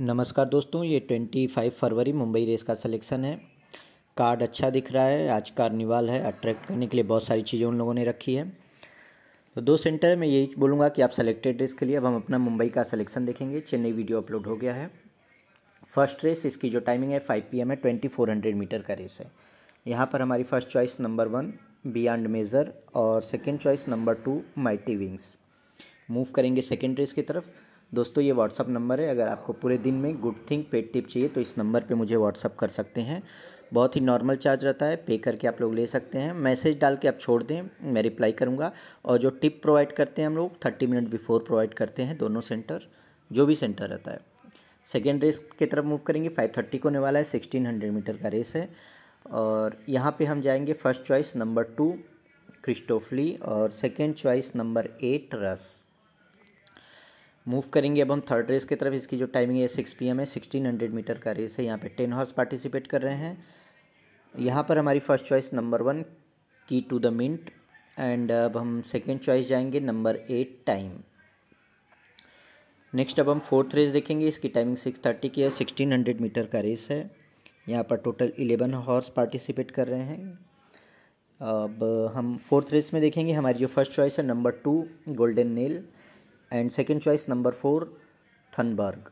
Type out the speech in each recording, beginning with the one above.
नमस्कार दोस्तों ये ट्वेंटी फाइव फरवरी मुंबई रेस का सिलेक्शन है कार्ड अच्छा दिख रहा है आज कार्निवाल है अट्रैक्ट करने के लिए बहुत सारी चीज़ें उन लोगों ने रखी है तो दो सेंटर है मैं यही बोलूँगा कि आप सेलेक्टेड रेस के लिए अब हम अपना मुंबई का सिलेक्शन देखेंगे चेन्नई वीडियो अपलोड हो गया है फर्स्ट रेस इसकी जो टाइमिंग है फाइव पी है ट्वेंटी फोर हंड्रेड मीटर का रेस है यहाँ पर हमारी first choice number one Beyond Major और second choice number two Mighty Wings move करेंगे सेकेंड रेस की तरफ दोस्तों ये व्हाट्सअप नंबर है अगर आपको पूरे दिन में गुड थिंग पेड टिप चाहिए तो इस नंबर पे मुझे व्हाट्सअप कर सकते हैं बहुत ही नॉर्मल चार्ज रहता है पे करके आप लोग ले सकते हैं मैसेज डाल के आप छोड़ दें मैं रिप्लाई करूँगा और जो टिप प्रोवाइड करते हैं हम लोग थर्टी मिनट बिफोर प्रोवाइड करते हैं दोनों सेंटर जो भी सेंटर रहता है सेकेंड रेस की तरफ मूव करेंगे फाइव थर्टी को होने वाला है सिक्सटीन हंड्रेड मीटर का रेस है और यहाँ पे हम जाएंगे first choice number two Christofly और second choice number eight Russ move करेंगे अब हम थर्ड रेस की तरफ इसकी जो टाइमिंग है सिक्स पी है सिक्सटीन हंड्रेड मीटर का रेस है यहाँ पे टेन हॉर्स पार्टिसिपेट कर रहे हैं यहाँ पर हमारी first choice number one key to the mint and अब हम सेकेंड चॉइस जाएंगे नंबर एट टाइम नेक्स्ट अब हम फोर्थ रेस देखेंगे इसकी टाइमिंग सिक्स थर्टी की है सिक्सटीन हंड्रेड मीटर का रेस है यहाँ पर टोटल इलेवन हॉर्स पार्टिसिपेट कर रहे हैं अब हम फोर्थ रेस में देखेंगे हमारी जो फर्स्ट चॉइस है number two golden nail and second choice number four Thunberg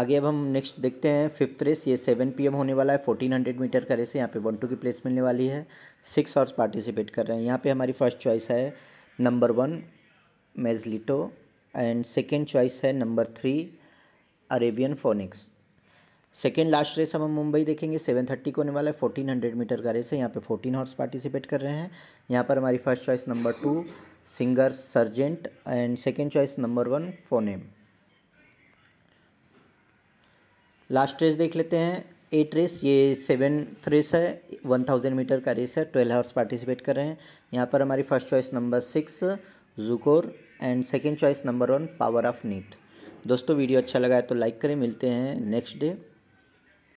आगे अब हम नेक्स्ट देखते हैं फिफ्थ रेस ये सेवन पीएम होने वाला है फोर्टीन हंड्रेड मीटर का रेस है यहाँ पे वन टू की प्लेस मिलने वाली है सिक्स हॉर्स पार्टिसिपेट कर रहे हैं यहाँ पे हमारी फर्स्ट चॉइस है नंबर वन मेजलिटो एंड सेकेंड चॉइस है number three Arabian Phoenix second last race हम मुंबई देखेंगे सेवन थर्टी को होने वाला है फोर्टीन हंड्रेड मीटर का रेस है यहाँ पे फोर्टीन हॉर्स पार्टिसिपेट कर रहे हैं यहाँ पर हमारी first choice number two singer sergeant and second choice number one फोनेम लास्ट रेस देख लेते हैं एट रेस ये सेवेंथ रेस है वन थाउजेंड मीटर का रेस है ट्वेल्व हावर्स पार्टिसिपेट कर रहे हैं यहाँ पर हमारी फर्स्ट चॉइस नंबर सिक्स जुकोर and second choice number one power of neat दोस्तों वीडियो अच्छा लगा है तो लाइक करें मिलते हैं नेक्स्ट डे